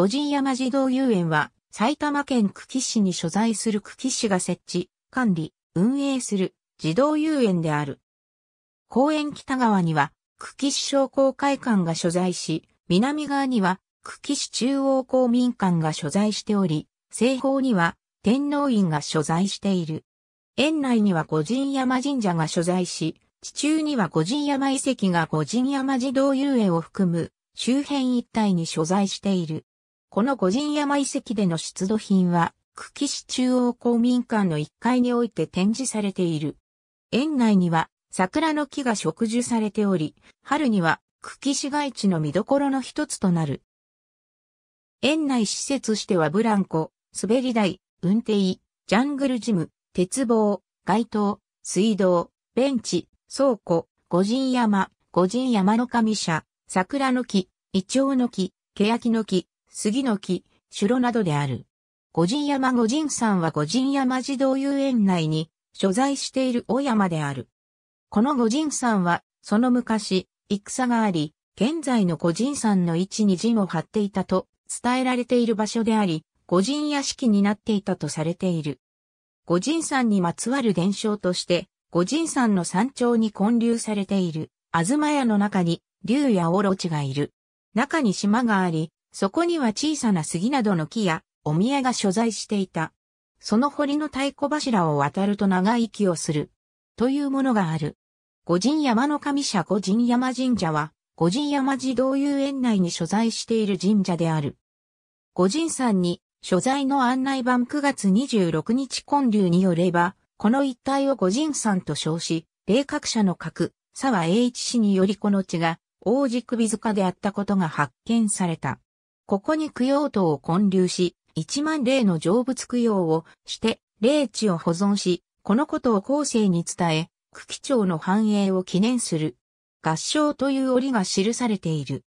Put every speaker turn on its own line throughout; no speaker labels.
五神山児童遊園は、埼玉県久喜市に所在する久喜市が設置、管理、運営する児童遊園である。公園北側には、久喜市商工会館が所在し、南側には、久喜市中央公民館が所在しており、西方には、天皇院が所在している。園内には五神山神社が所在し、地中には五神山遺跡が五神山児童遊園を含む周辺一帯に所在している。この五神山遺跡での出土品は、久喜市中央公民館の1階において展示されている。園内には桜の木が植樹されており、春には久喜市街地の見どころの一つとなる。園内施設してはブランコ、滑り台、運転、ジャングルジム、鉄棒、街灯、水道、ベンチ、倉庫、五神山、五神山の神社、桜の木、イチョウの木、欅の木、杉の木、城などである。五神山五神山は五神山児童遊園内に所在している大山である。この五神山は、その昔、戦があり、現在の五神山の位置に陣を張っていたと伝えられている場所であり、五神屋敷になっていたとされている。五神山にまつわる伝承として、五神山の山頂に建立されている、東屋の中に、竜やオロチがいる。中に島があり、そこには小さな杉などの木や、お宮が所在していた。その堀の太鼓柱を渡ると長生きをする。というものがある。五神山の神社五神山神社は、五神山寺童遊園内に所在している神社である。五神山に、所在の案内版9月26日混流によれば、この一帯を五神山と称し、霊格者の格、沢栄一氏によりこの地が、大子首塚であったことが発見された。ここに供養塔を建立し、1万例の成仏供養をして、霊地を保存し、このことを後世に伝え、区喜町の繁栄を記念する。合唱という折が記されている。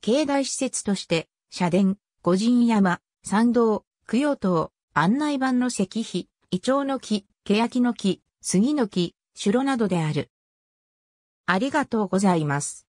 境内施設として、社殿、五神山、参道、供養塔、案内板の石碑、イチョウの木、欅の木、杉の木、城などである。ありがとうございます。